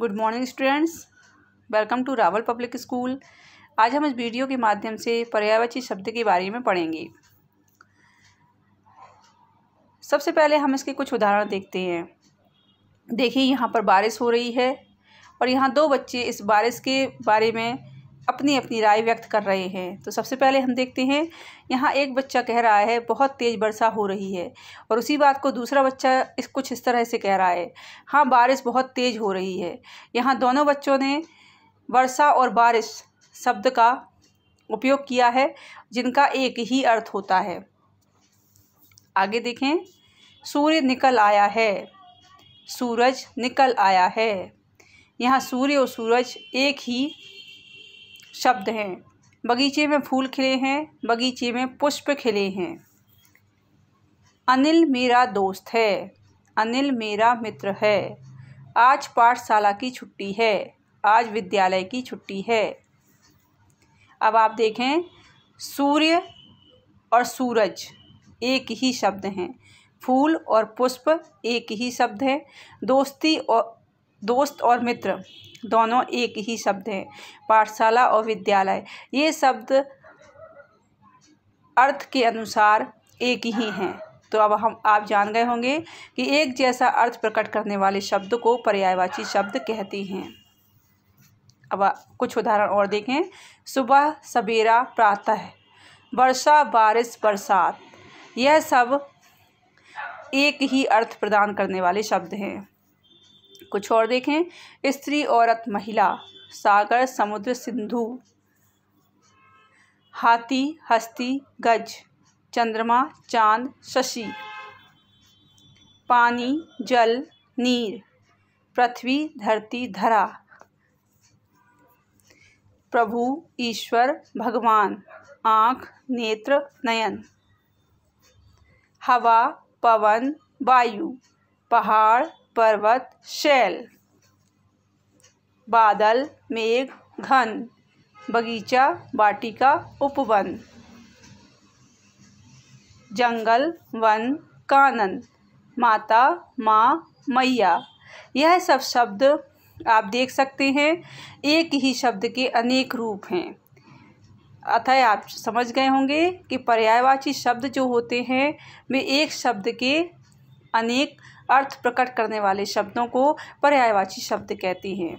good morning students welcome to Rawal public school आज हम इस वीडियो के माध्यम से पर्यायवाची शब्द के बारे में पढ़ेंगे सबसे पहले हम इसके कुछ उदाहरण देखते हैं देखिए यहाँ पर बारिश हो रही है और यहाँ दो बच्चे इस बारिश के बारे में अपनी अपनी राय व्यक्त कर रहे हैं तो सबसे पहले हम देखते हैं यहाँ एक बच्चा कह रहा है बहुत तेज़ वर्षा हो रही है और उसी बात को दूसरा बच्चा इस कुछ इस तरह से कह रहा है हाँ बारिश बहुत तेज़ हो रही है यहाँ दोनों बच्चों ने वर्षा और बारिश शब्द का उपयोग किया है जिनका एक ही अर्थ होता है आगे देखें सूर्य निकल आया है सूरज निकल आया है यहाँ सूर्य और सूरज एक ही शब्द हैं बगीचे में फूल खिले हैं बगीचे में पुष्प खिले हैं अनिल मेरा दोस्त है अनिल मेरा मित्र है आज पाठशाला की छुट्टी है आज विद्यालय की छुट्टी है अब आप देखें सूर्य और सूरज एक ही शब्द हैं फूल और पुष्प एक ही शब्द है दोस्ती और दोस्त और मित्र दोनों एक ही शब्द हैं पाठशाला और विद्यालय ये शब्द अर्थ के अनुसार एक ही हैं तो अब हम आप जान गए होंगे कि एक जैसा अर्थ प्रकट करने वाले शब्द को पर्यायवाची शब्द कहते हैं अब कुछ उदाहरण और देखें सुबह सवेरा प्रातः वर्षा बारिश बरसात यह सब एक ही अर्थ प्रदान करने वाले शब्द हैं कुछ और देखें स्त्री औरत महिला सागर समुद्र सिंधु हाथी हस्ती गज चंद्रमा चांद शशि पानी जल नीर पृथ्वी धरती धरा प्रभु ईश्वर भगवान आँख नेत्र नयन हवा पवन वायु पहाड़ पर्वत शैल बादल मेघ घन बगीचा वाटिका उपवन जंगल वन कानन माता माँ मैया यह सब शब्द आप देख सकते हैं एक ही शब्द के अनेक रूप हैं अतः आप समझ गए होंगे कि पर्यायवाची शब्द जो होते हैं वे एक शब्द के अनेक अर्थ प्रकट करने वाले शब्दों को पर्यायवाची शब्द कहते हैं